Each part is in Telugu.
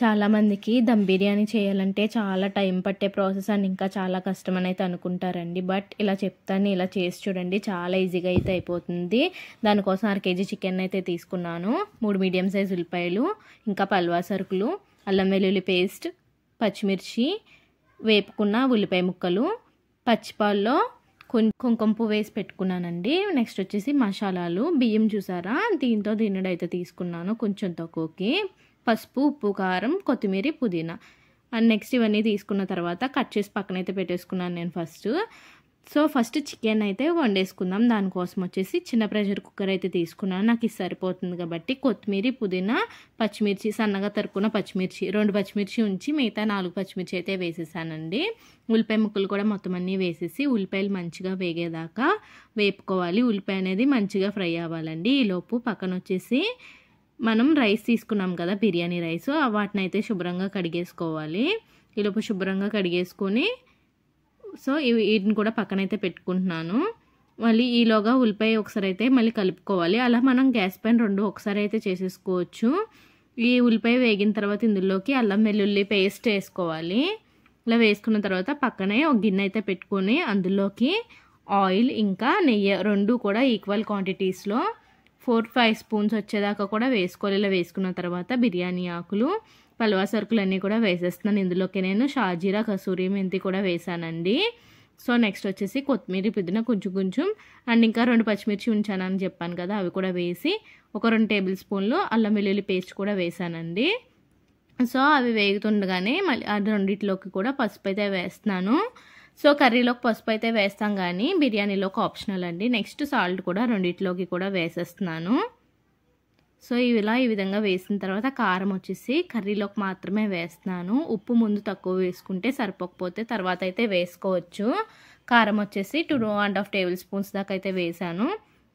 చాలామందికి దమ్ బిర్యానీ చేయాలంటే చాలా టైం పట్టే ప్రాసెస్ అండ్ ఇంకా చాలా కష్టం అని అయితే అనుకుంటారండి బట్ ఇలా చెప్తాను ఇలా చేసి చూడండి చాలా ఈజీగా అయితే అయిపోతుంది దానికోసం అర కేజీ చికెన్ అయితే తీసుకున్నాను మూడు మీడియం సైజ్ ఉల్లిపాయలు ఇంకా పల్వా సరుకులు అల్లం వెల్లుల్లి పేస్ట్ పచ్చిమిర్చి వేపుకున్న ఉల్లిపాయ ముక్కలు పచ్చిపాల్లో కుంకుమ పువ్వు వేసి పెట్టుకున్నానండి నెక్స్ట్ వచ్చేసి మసాలాలు బియ్యం చూసారా దీంతో దీనిడైతే తీసుకున్నాను కొంచెం తక్కువకి పసుపు ఉప్పు కారం కొత్తిమీర పుదీనా అండ్ నెక్స్ట్ ఇవన్నీ తీసుకున్న తర్వాత కట్ చేసి పక్కన అయితే పెట్టేసుకున్నాను నేను ఫస్ట్ సో ఫస్ట్ చికెన్ అయితే వండేసుకుందాం దానికోసం వచ్చేసి చిన్న ప్రెషర్ కుక్కర్ అయితే తీసుకున్నాను నాకు ఇది సరిపోతుంది కాబట్టి కొత్తిమీర పుదీనా పచ్చిమిర్చి సన్నగా తరుక్కున్న పచ్చిమిర్చి రెండు పచ్చిమిర్చి ఉంచి మిగతా నాలుగు పచ్చిమిర్చి అయితే వేసేసానండి ఉల్లిపాయ ముక్కలు కూడా మొత్తం అన్నీ వేసేసి ఉల్లిపాయలు మంచిగా వేగేదాకా వేపుకోవాలి ఉల్లిపాయ అనేది మంచిగా ఫ్రై అవ్వాలండి ఈలోపు పక్కన వచ్చేసి మనం రైస్ తీసుకున్నాం కదా బిర్యానీ రైస్ వాటిని అయితే శుభ్రంగా కడిగేసుకోవాలి లోపు శుభ్రంగా కడిగేసుకొని సో వీటిని కూడా పక్కనైతే పెట్టుకుంటున్నాను మళ్ళీ ఈలోగా ఉల్లిపాయ ఒకసారి అయితే మళ్ళీ కలుపుకోవాలి అలా మనం గ్యాస్ పైన రెండు ఒకసారి అయితే చేసేసుకోవచ్చు ఈ ఉల్లిపాయ వేగిన తర్వాత ఇందులోకి అల్లం వెల్లుల్లి పేస్ట్ వేసుకోవాలి ఇలా వేసుకున్న తర్వాత పక్కనే ఒక గిన్నె అయితే పెట్టుకొని అందులోకి ఆయిల్ ఇంకా నెయ్యి రెండు కూడా ఈక్వల్ క్వాంటిటీస్లో ఫోర్ ఫైవ్ స్పూన్స్ వచ్చేదాకా కూడా వేసుకోవాలి ఇలా వేసుకున్న తర్వాత బిర్యానీ ఆకులు పల్వా సరుకులు అన్నీ కూడా వేసేస్తున్నాను ఇందులోకి నేను షాజీరా కసూరి మెంతి కూడా వేసానండి సో నెక్స్ట్ వచ్చేసి కొత్తిమీర పుదిన కొంచెం కొంచెం అండ్ ఇంకా రెండు పచ్చిమిర్చి ఉంచానని చెప్పాను కదా అవి కూడా వేసి ఒక రెండు టేబుల్ స్పూన్లు అల్లం వెల్లుల్లి పేస్ట్ కూడా వేసానండి సో అవి వేగుతుండగానే మళ్ళీ రెండిట్లోకి కూడా పసుపు అయితే వేస్తున్నాను సో కర్రీలోకి పసుపు అయితే వేస్తాం కానీ బిర్యానీలోకి ఆప్షనల్ అండి నెక్స్ట్ సాల్ట్ కూడా రెండిట్లోకి కూడా వేసేస్తున్నాను సో ఇలా ఈ విధంగా వేసిన తర్వాత కారం వచ్చేసి కర్రీలోకి మాత్రమే వేస్తున్నాను ఉప్పు ముందు తక్కువ వేసుకుంటే సరిపోకపోతే తర్వాత అయితే వేసుకోవచ్చు కారం వచ్చేసి two and half tablespoons దాకా అయితే వేసాను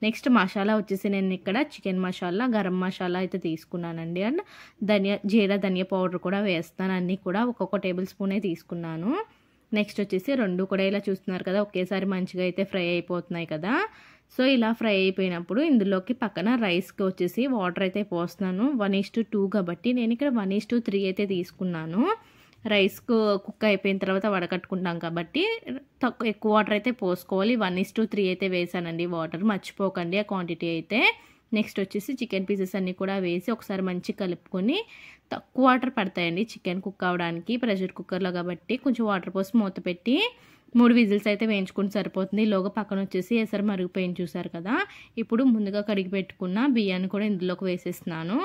నెక్స్ట్ మసాలా వచ్చేసి నేను ఇక్కడ చికెన్ మసాలా గరం మసాలా అయితే తీసుకున్నానండి and dhaniya jeera dhaniya powder కూడా వేస్తాను అన్నీ కూడా ఒక్కొక్క టేబుల్ స్పూనే తీసుకున్నాను నెక్స్ట్ వచ్చేసి రెండు కూడా ఇలా చూస్తున్నారు కదా ఒకేసారి మంచిగా అయితే ఫ్రై అయిపోతున్నాయి కదా సో ఇలా ఫ్రై అయిపోయినప్పుడు ఇందులోకి పక్కన రైస్కి వచ్చేసి వాటర్ అయితే పోస్తున్నాను వన్ టు టూ కాబట్టి నేను ఇక్కడ వన్ త్రీ అయితే తీసుకున్నాను రైస్కు కుక్ అయిపోయిన తర్వాత వడకట్టుకుంటాం కాబట్టి తక్కువ ఎక్కువ వాటర్ అయితే పోసుకోవాలి వన్ ఇస్ టు త్రీ అయితే వేసానండి వాటర్ మర్చిపోకండి ఆ క్వాంటిటీ అయితే నెక్స్ట్ వచ్చేసి చికెన్ పీసెస్ అన్నీ కూడా వేసి ఒకసారి మంచి కలుపుకొని తక్కువ వాటర్ పడతాయండి చికెన్ కుక్ అవడానికి ప్రెషర్ కుక్కర్లో కాబట్టి కొంచెం వాటర్ పోసి మూత పెట్టి మూడు విజిల్స్ అయితే వేయించుకుని సరిపోతుంది లోగా పక్కన వచ్చేసి ఎసరు మరిగిపోయింది చూసారు కదా ఇప్పుడు ముందుగా కడిగి పెట్టుకున్న బియ్యాన్ని కూడా ఇందులోకి వేసేస్తున్నాను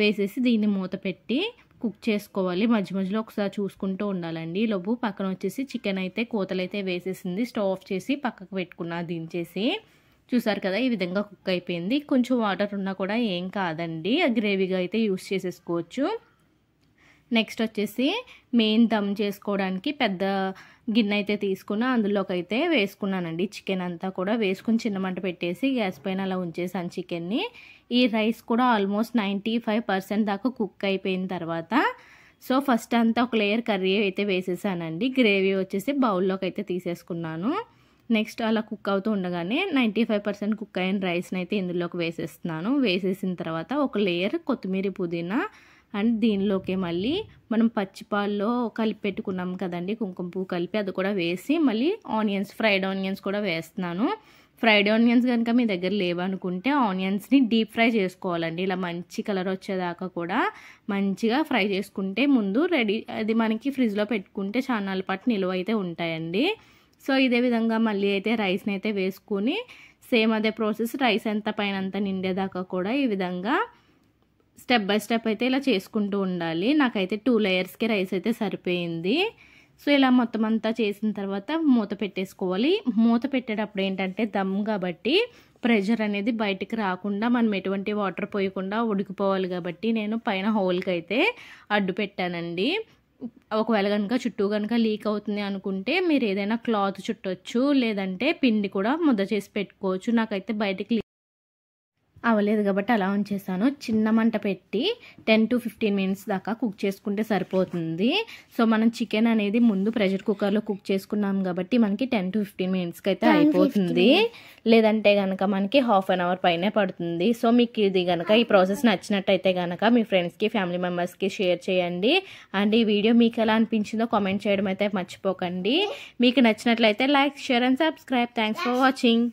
వేసేసి దీన్ని మూత పెట్టి కుక్ చేసుకోవాలి మధ్య మధ్యలో ఒకసారి చూసుకుంటూ ఉండాలండి లోపు పక్కన వచ్చేసి చికెన్ అయితే కోతలు అయితే వేసేసింది స్టవ్ ఆఫ్ చేసి పక్కకు పెట్టుకున్నా దించేసి చూసారు కదా ఈ విధంగా కుక్ అయిపోయింది కొంచెం వాటర్ ఉన్నా కూడా ఏం కాదండి ఆ గ్రేవీగా అయితే యూస్ చేసేసుకోవచ్చు నెక్స్ట్ వచ్చేసి మెయిన్ దమ్ చేసుకోవడానికి పెద్ద గిన్నె అయితే తీసుకుని అందులోకి అయితే వేసుకున్నానండి చికెన్ అంతా కూడా వేసుకుని చిన్న మంట పెట్టేసి గ్యాస్ పైన అలా ఉంచేసాను చికెన్ని ఈ రైస్ కూడా ఆల్మోస్ట్ నైంటీ దాకా కుక్ అయిపోయిన తర్వాత సో ఫస్ట్ అంతా ఒక లేయర్ కర్రీ అయితే వేసేసానండి గ్రేవీ వచ్చేసి బౌల్లోకి అయితే తీసేసుకున్నాను నెక్స్ట్ అలా కుక్ అవుతూ ఉండగానే నైంటీ ఫైవ్ పర్సెంట్ కుక్ అయిన రైస్ని అయితే ఇందులోకి వేసేస్తున్నాను వేసేసిన తర్వాత ఒక లేయర్ కొత్తిమీర పుదీనా అండ్ దీనిలోకి మళ్ళీ మనం పచ్చిపాల్లో కలిపి పెట్టుకున్నాం కదండి కుంకుమ పువ్వు కలిపి అది కూడా వేసి మళ్ళీ ఆనియన్స్ ఫ్రైడ్ ఆనియన్స్ కూడా వేస్తున్నాను ఫ్రైడ్ ఆనియన్స్ కనుక మీ దగ్గర లేవనుకుంటే ఆనియన్స్ని డీప్ ఫ్రై చేసుకోవాలండి ఇలా మంచి కలర్ వచ్చేదాకా కూడా మంచిగా ఫ్రై చేసుకుంటే ముందు రెడీ అది మనకి ఫ్రిడ్జ్లో పెట్టుకుంటే చాలా పాటు నిల్వ అయితే ఉంటాయండి సో ఇదే విధంగా మళ్ళీ అయితే రైస్ని అయితే వేసుకుని సేమ్ అదే ప్రాసెస్ రైస్ అంత పైన అంత నిండేదాకా కూడా ఈ విధంగా స్టెప్ బై స్టెప్ అయితే ఇలా చేసుకుంటూ ఉండాలి నాకైతే టూ లేయర్స్కి రైస్ అయితే సరిపోయింది సో ఇలా మొత్తం అంతా చేసిన తర్వాత మూత పెట్టేసుకోవాలి మూత పెట్టేటప్పుడు ఏంటంటే దమ్ కాబట్టి ప్రెషర్ అనేది బయటికి రాకుండా మనం ఎటువంటి వాటర్ పోయకుండా ఉడికిపోవాలి కాబట్టి నేను పైన హోల్కి అయితే అడ్డు పెట్టానండి ఒకవేళ కనుక చుట్టూ కనుక లీక్ అవుతుంది అనుకుంటే మీరు ఏదైనా క్లాత్ చుట్టొచ్చు లేదంటే పిండి కూడా ముద్ద చేసి పెట్టుకోవచ్చు నాకైతే బయటకి అవ్వలేదు కాబట్టి అలా ఉంచేసాను చిన్న మంట పెట్టి టెన్ టు ఫిఫ్టీన్ మినిట్స్ దాకా కుక్ చేసుకుంటే సరిపోతుంది సో మనం చికెన్ అనేది ముందు ప్రెషర్ కుక్కర్లో కుక్ చేసుకున్నాం కాబట్టి మనకి టెన్ టు ఫిఫ్టీన్ మినిట్స్కి అయితే అయిపోతుంది లేదంటే కనుక మనకి హాఫ్ అన్ అవర్ పైనే పడుతుంది సో మీకు ఇది కనుక ఈ ప్రాసెస్ నచ్చినట్టయితే కనుక మీ ఫ్రెండ్స్కి ఫ్యామిలీ మెంబర్స్కి షేర్ చేయండి అండ్ ఈ వీడియో మీకు ఎలా అనిపించిందో కామెంట్ చేయడం అయితే మర్చిపోకండి మీకు నచ్చినట్లయితే like share and subscribe thanks for watching